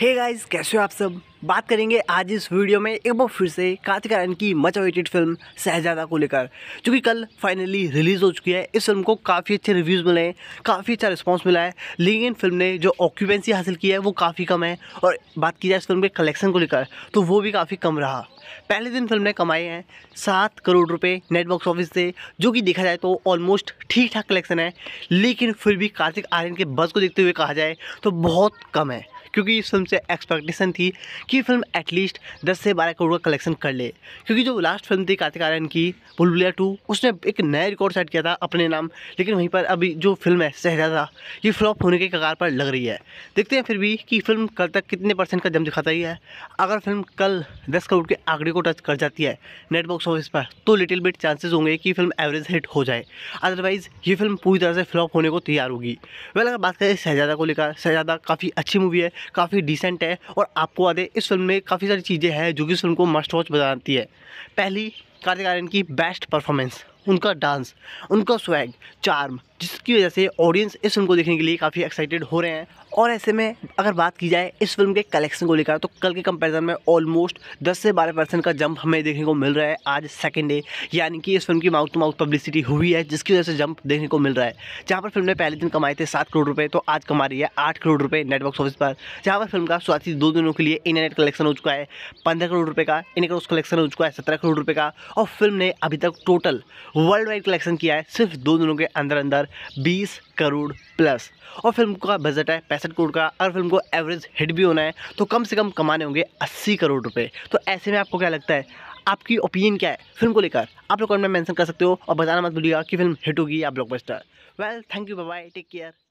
हे hey guys कैसे हो आप सब बात करेंगे आज इस वीडियो में एक बार फिर से कार्तिक आर्यन की मच अवेटेड फिल्म शहजादा को लेकर जो कि कल फाइनली रिलीज़ हो चुकी है इस फिल्म को काफ़ी अच्छे रिव्यूज़ मिले हैं काफ़ी अच्छा रिस्पांस मिला है लेकिन फिल्म ने जो ऑक्यूपेंसी हासिल की है वो काफ़ी कम है और बात की जाए इस फिल्म के कलेक्शन को लेकर तो वो भी काफ़ी कम रहा पहले दिन फिल्म ने कमाए हैं सात करोड़ रुपए नेट बॉक्स ऑफिस से जो कि देखा जाए तो ऑलमोस्ट ठीक ठाक कलेक्शन है लेकिन फिर भी कार्तिक आर्यन के बस को देखते हुए कहा जाए तो बहुत कम है क्योंकि इस फिल्म से एक्सपेक्टेशन थी कि फिल्म एटलीस्ट दस से बारह करोड़ का कलेक्शन कर ले क्योंकि जो लास्ट फिल्म थी कार्तिक आर्यन की बुलबुलिया टू उसने एक नया रिकॉर्ड सेट किया था अपने नाम लेकिन वहीं पर अभी जो फिल्म है शहजादा ये फ्लॉप होने के कगार पर लग रही है देखते हैं फिर भी कि फिल्म कल तक कितने परसेंट का जम दिखाता ही है अगर फिल्म कल दस करोड़ के आंकड़े को टच कर जाती है नेट बॉक्स ऑफिस पर तो लिटिल बिट चांसेस होंगे कि फिल्म एवरेज हिट हो जाए अदरवाइज़ ये फिल्म पूरी तरह से फ्लॉप होने को तैयार होगी वह अगर बात करें शहजादा को लेकर शहजादा काफ़ी अच्छी मूवी है काफ़ी डिसेंट है और आपको आदे इस फिल्म में काफ़ी सारी चीज़ें हैं जो कि इस फिल्म को मस्ट वॉच बनाती है पहली कार्तिक आर्यन की बेस्ट परफॉर्मेंस उनका डांस उनका स्वैग चार्म जिसकी वजह से ऑडियंस इस फिल्म को देखने के लिए काफ़ी एक्साइटेड हो रहे हैं और ऐसे में अगर बात की जाए इस फिल्म के कलेक्शन को लेकर तो कल के कंपैरिजन में ऑलमोस्ट 10 से 12 परसेंट का जंप हमें देखने को मिल रहा है आज सेकंड डे यानी कि इस फिल्म की माउथ टू माउथ पब्लिसिटी हुई है जिसकी वजह से जंप देखने को मिल रहा है जहाँ पर फिल्म ने पहले दिन कमाए थे सात करोड़ रुपये तो आज कमा रही है आठ करोड़ रुपये नेटवर्क ऑफिस पर जहाँ पर फिल्म का स्वाति दो दिनों के लिए इंटरनेट कलेक्शन हो चुका है पंद्रह करोड़ रुपये का इन करोड़ कलेक्शन हो चुका है सत्रह करोड़ रुपये का और फिल्म ने अभी तक टोटल वर्ल्ड वाइड कलेक्शन किया है सिर्फ दो दिनों के अंदर अंदर 20 करोड़ प्लस और फिल्म का बजट है पैंसठ करोड़ का और फिल्म को एवरेज हिट भी होना है तो कम से कम कमाने होंगे 80 करोड़ रुपए तो ऐसे में आपको क्या लगता है आपकी ओपिनियन क्या है फिल्म को लेकर आप लोग कमेंट में मेंशन कर सकते हो और बताना मत भूलिएगा कि फिल्म हिट होगी या blockbuster well thank you bye take care